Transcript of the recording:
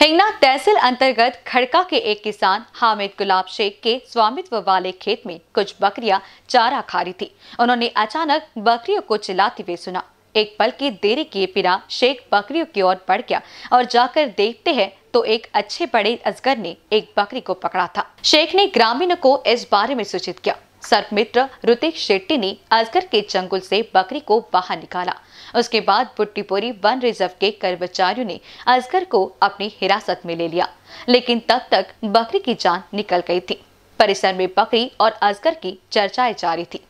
हिंगना तहसील अंतर्गत खड़का के एक किसान हामिद गुलाब शेख के स्वामित्व वाले खेत में कुछ बकरियां चारा खा रही थी उन्होंने अचानक बकरियों को चिल्लाते हुए सुना एक पल की देरी किए बिना शेख बकरियों की ओर बढ़ गया और जाकर देखते हैं तो एक अच्छे बड़े अजगर ने एक बकरी को पकड़ा था शेख ने ग्रामीणों को इस बारे में सूचित किया सर्प मित्र ऋतिक शेट्टी ने अजगर के जंगल से बकरी को बाहर निकाला उसके बाद बुट्टीपुरी वन रिजर्व के कर्मचारियों ने अजगर को अपनी हिरासत में ले लिया लेकिन तब तक बकरी की जान निकल गई थी परिसर में बकरी और अजगर की चर्चाएं जारी थी